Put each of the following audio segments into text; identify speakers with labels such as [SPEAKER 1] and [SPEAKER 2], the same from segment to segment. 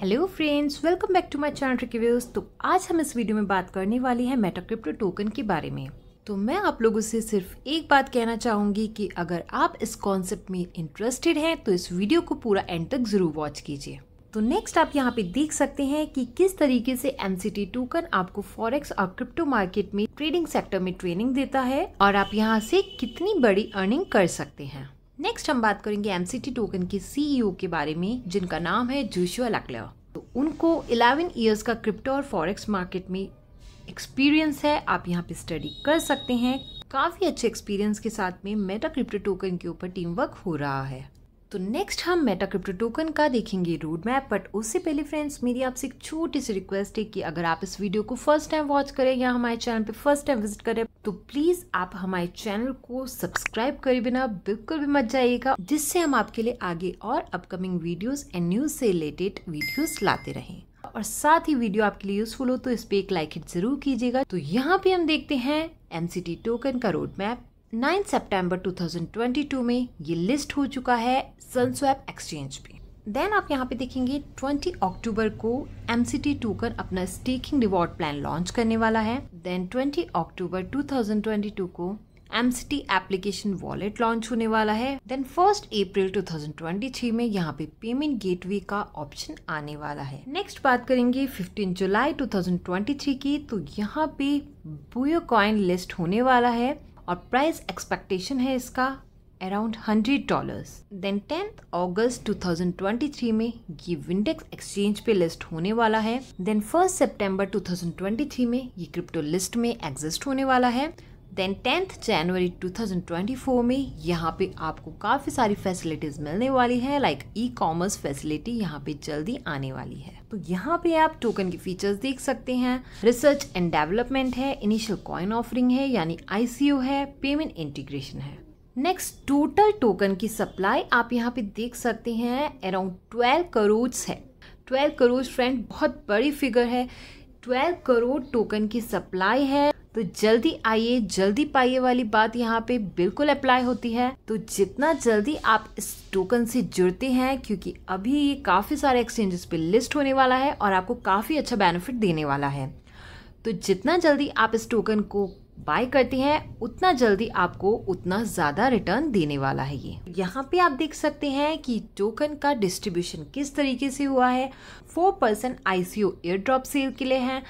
[SPEAKER 1] hello friends welcome back to my channel रिक्यूज तो आज हम इस वीडियो में बात करने वाली है मेटाक्रिप्टो टोकन के बारे में तो मैं आप लोगों से सिर्फ एक बात कहना चाहूँगी कि अगर आप इस कॉन्सेप्ट में इंटरेस्टेड हैं तो इस वीडियो को पूरा एंड तक ज़रूर वॉच कीजिए तो नेक्स्ट आप यहाँ पे देख सकते हैं कि किस तरीके से एम टोकन आपको फॉरेक्स और क्रिप्टो मार्केट में ट्रेडिंग सेक्टर में ट्रेनिंग देता है और आप यहाँ से कितनी बड़ी अर्निंग कर सकते हैं नेक्स्ट हम बात करेंगे एम टोकन के सीईओ के बारे में जिनका नाम है जोशुआ लकलेवा तो उनको 11 इयर्स का क्रिप्टो और फॉरेक्स मार्केट में एक्सपीरियंस है आप यहाँ पे स्टडी कर सकते हैं काफ़ी अच्छे एक्सपीरियंस के साथ में मेटा क्रिप्टो टोकन के ऊपर टीम वर्क हो रहा है तो नेक्स्ट हम मेटा क्रिप्टो टोकन का देखेंगे रोड मैप बट उससे पहले फ्रेंड्स मेरी आपसे एक छोटी सी रिक्वेस्ट है कि अगर आप इस वीडियो को फर्स्ट टाइम वॉच करें या हमारे चैनल पे फर्स्ट टाइम विजिट करें तो प्लीज आप हमारे चैनल को सब्सक्राइब करे बिना बिल्कुल भी मत जाइएगा जिससे हम आपके लिए आगे और अपकमिंग वीडियोज एंड न्यूज से रिलेटेड वीडियो लाते रहें और साथ ही वीडियो आपके लिए यूजफुल हो तो इस पे एक लाइक हिट जरूर कीजिएगा तो यहाँ पे हम देखते हैं एमसीटी टोकन का रोड मैप 9 सितंबर 2022 में ये लिस्ट हो चुका है सनस्वैप एक्सचेंज पे देन आप यहाँ पे देखेंगे 20 अक्टूबर को एम सी टी टोकन अपना स्टेकिंग रिवॉर्ड प्लान लॉन्च करने वाला है देन 20 अक्टूबर 2022 को M C T application wallet launch होने वाला है देन फर्स्ट अप्रैल 2023 में यहाँ पे पेमेंट गेटवे का ऑप्शन आने वाला है नेक्स्ट बात करेंगे 15 जुलाई 2023 की तो यहाँ पे बुयो कॉइन लिस्ट होने वाला है और प्राइस एक्सपेक्टेशन है इसका around hundred dollars then tenth अगस्त 2023 में ये विंडेक्स एक्सचेंज पे लिस्ट होने वाला है देन फर्स्ट सितंबर 2023 में ये क्रिप्टो लिस्ट में एग्जिस्ट होने वाला है देन टेंथ जनवरी 2024 में यहाँ पे आपको काफ़ी सारी फैसिलिटीज़ मिलने वाली है लाइक ई कॉमर्स फैसिलिटी यहाँ पे जल्दी आने वाली है तो यहाँ पे आप टोकन के फीचर्स देख सकते हैं रिसर्च एंड डेवलपमेंट है इनिशियल कॉइन ऑफरिंग है यानी आई है पेमेंट इंटीग्रेशन है नेक्स्ट टोटल टोकन की सप्लाई आप यहाँ पे देख सकते हैं अराउंड ट्वेल्व करोड़ है ट्वेल्व करोड़ फ्रेंड बहुत बड़ी फिगर है ट्वेल्व करोड़ टोकन की सप्लाई है तो जल्दी आइए जल्दी पाइए वाली बात यहाँ पे बिल्कुल अप्लाई होती है तो जितना जल्दी आप इस टोकन से जुड़ते हैं क्योंकि अभी ये काफ़ी सारे एक्सचेंजेस पे लिस्ट होने वाला है और आपको काफ़ी अच्छा बेनिफिट देने वाला है तो जितना जल्दी आप इस टोकन को बाय करते हैं उतना जल्दी आपको उतना ज़्यादा रिटर्न देने वाला है ये यहाँ पे आप देख सकते हैं कि टोकन का डिस्ट्रीब्यूशन किस तरीके से हुआ है four percent I C O air drop sale के लिए है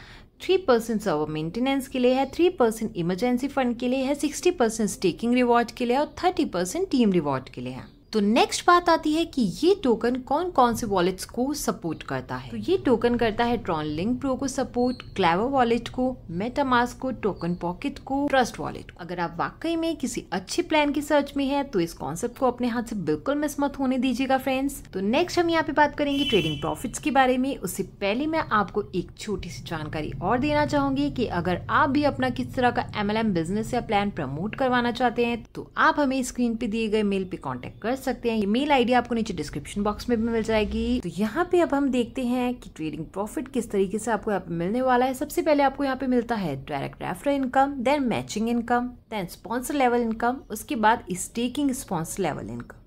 [SPEAKER 1] थ्री परसेंट सर्वर मेंटेनेंस के लिए है थ्री परसेंट इमरजेंसी फंड के लिए है सिक्सटी परसेंट स्टेकिंग रिवॉर्ड के लिए और थर्टी परसेंट टीम रिवॉर्ड के लिए है तो नेक्स्ट बात आती है कि ये टोकन कौन कौन से वॉलेट्स को सपोर्ट करता है तो ये टोकन करता है ट्रॉन लिंक प्रो को सपोर्ट क्लेवर वॉलेट को मेटामास को टोकन पॉकेट को ट्रस्ट वॉलेट अगर आप वाकई में किसी अच्छे प्लान की सर्च में है तो इस कॉन्सेप्ट को अपने हाथ से बिल्कुल मिस मत होने दीजिएगा फ्रेंड्स तो नेक्स्ट हम यहाँ पे बात करेंगे ट्रेडिंग प्रॉफिट्स के बारे में उससे पहले मैं आपको एक छोटी सी जानकारी और देना चाहूंगी कि अगर आप भी अपना किस तरह का एमएलएम बिजनेस या प्लान प्रमोट करवाना चाहते हैं तो आप हमें स्क्रीन पे दिए गए मेल पे कॉन्टेक्ट कर सकते हैं ये मेल आईडी आपको नीचे डिस्क्रिप्शन बॉक्स में भी मिल जाएगी तो यहाँ पे अब हम देखते हैं कि ट्रेडिंग प्रॉफिट किस तरीके से आपको यहाँ पे मिलने वाला है सबसे पहले आपको यहाँ पे मिलता है direct refer income then matching income then sponsor level income उसके बाद staking sponsor level income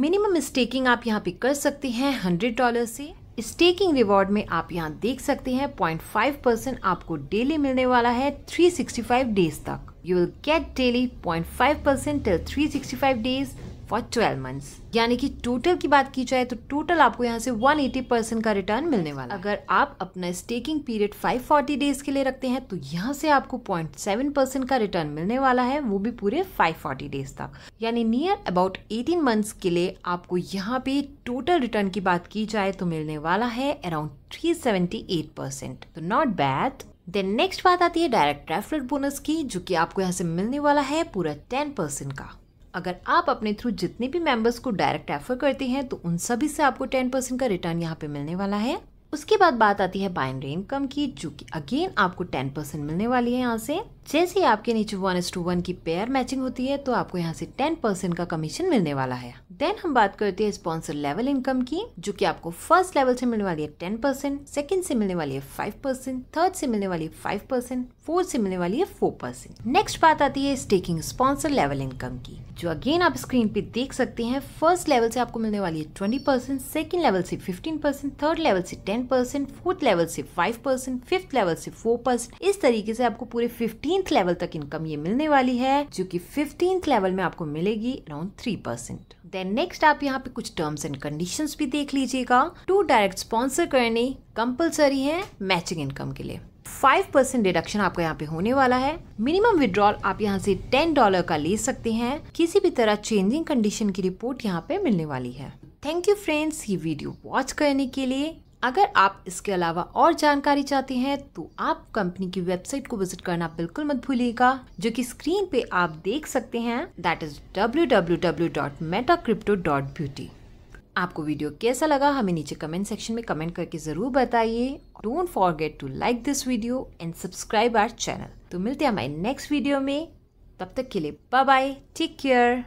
[SPEAKER 1] minimum staking आप यहाँ पे कर सकते हैं हंड्रेड डॉलर से स्टेकिंग रिवॉर्ड में आप यहाँ देख सकते हैं पॉइंट फाइव परसेंट आपको डेली मिलने वाला है थ्री सिक्सटी फाइव डेज तक you will get daily point five percent till five days for twelve months यानी कि टोटल की बात की जाए तो टोटल आपको यहाँ से वन एटी परसेंट का रिटर्न मिलने वाला अगर आप अपना staking period five forty days के लिए रखते हैं तो यहाँ से आपको पॉइंट सेवन परसेंट का रिटर्न मिलने वाला है वो भी पूरे फाइव फोर्टी डेज तक यानी नियर अबाउट एटीन मंथ्स के लिए आपको यहाँ पे टोटल रिटर्न की बात की जाए तो मिलने वाला है around three seventy eight percent तो नॉट बैड देन नेक्स्ट बात आती है डायरेक्ट रेफरल बोनस की जो कि आपको यहाँ से मिलने वाला है पूरा टेन परसेंट का अगर आप अपने थ्रू जितने भी मेंबर्स को डायरेक्ट रेफर करते हैं तो उन सभी से आपको टेन परसेंट का रिटर्न यहाँ पे मिलने वाला है उसके बाद बात आती है बाइनरी इनकम की जो कि अगेन आपको टेन परसेंट मिलने वाली है यहाँ से जैसे ही आपके नीचे वन एस टू वन की पेयर मैचिंग होती है तो आपको यहाँ से टेन परसेंट का कमीशन मिलने वाला है देन हम बात करते हैं स्पॉन्सर लेवल इनकम की जो कि आपको फर्स्ट लेवल से मिलने वाली है टेन परसेंट सेकेंड से मिलने वाली है फाइव परसेंट थर्ड से मिलने वाली है फाइव परसेंट फोर्थ से मिलने वाली है फोर परसेंट नेक्स्ट बात आती है स्टेकिंग स्पॉन्सर लेवल इनकम की जो अगेन आप स्क्रीन पे देख सकते हैं फर्स्ट लेवल से आपको मिलने वाली है ट्वेंटी परसेंट सेकेंड लेवल से फिफ्टीन परसेंट थर्ड लेवल से टेन परसेंट फोर्थ लेवल से फाइव परसेंट फिफ्थ लेवल से फोर परसेंट इस तरीके से आपको पूरे फिफ्टीन फिफ्टींथ लेवल तक इनकम ये मिलने वाली है जो कि फिफ्टींथ लेवल में आपको मिलेगी around three percent then next आप यहाँ पे कुछ टर्म्स एंड कंडीशंस भी देख लीजिएगा टू डायरेक्ट स्पॉन्सर करने कंपलसरी है मैचिंग इनकम के लिए फाइव परसेंट डिडक्शन आपको यहाँ पे होने वाला है मिनिमम विड्रॉल आप यहाँ से टेन डॉलर का ले सकते हैं किसी भी तरह चेंजिंग कंडीशन की रिपोर्ट यहाँ पे मिलने वाली है थैंक यू फ्रेंड्स ये वीडियो वॉच करने के लिए अगर आप इसके अलावा और जानकारी चाहते हैं तो आप कंपनी की वेबसाइट को विजिट करना बिल्कुल मत भूलिएगा जो कि स्क्रीन पे आप देख सकते हैं दैट इज डब्ल्यू आपको वीडियो कैसा लगा हमें नीचे कमेंट सेक्शन में कमेंट करके ज़रूर बताइए don't forget to like this video and subscribe our channel तो मिलते हैं हमारे नेक्स्ट वीडियो में तब तक के लिए बाय बाय टेक केयर